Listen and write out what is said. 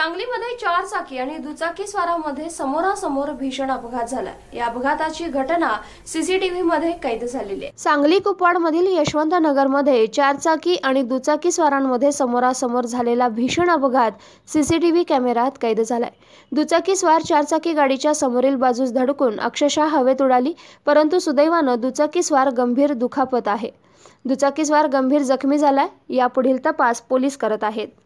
सांगलीमध्ये चार चाकी आणि दुचाकी स्वारामध्ये समोरासमोर भीषण अपघात झाला या अपघाताची घटना सीसीटीव्ही मध्ये कैद झालेली आहे सांगली कुपवाड मधील यशवंत नगर चार चारचाकी आणि दुचाकी स्वारांमध्ये समोरासमोर झालेला भीषण अपघात सीसीटीव्ही कॅमेरात कैद झालाय दुचाकी स्वार चारचाकी गाडीच्या समोरील बाजूस धडकून अक्षरशः हवेत उडाली परंतु सुदैवानं दुचाकी स्वार गंभीर दुखापत आहे दुचाकी दुचाकीस्वार गंभीर जखमी झालाय यापुढील तपास पोलीस करत आहेत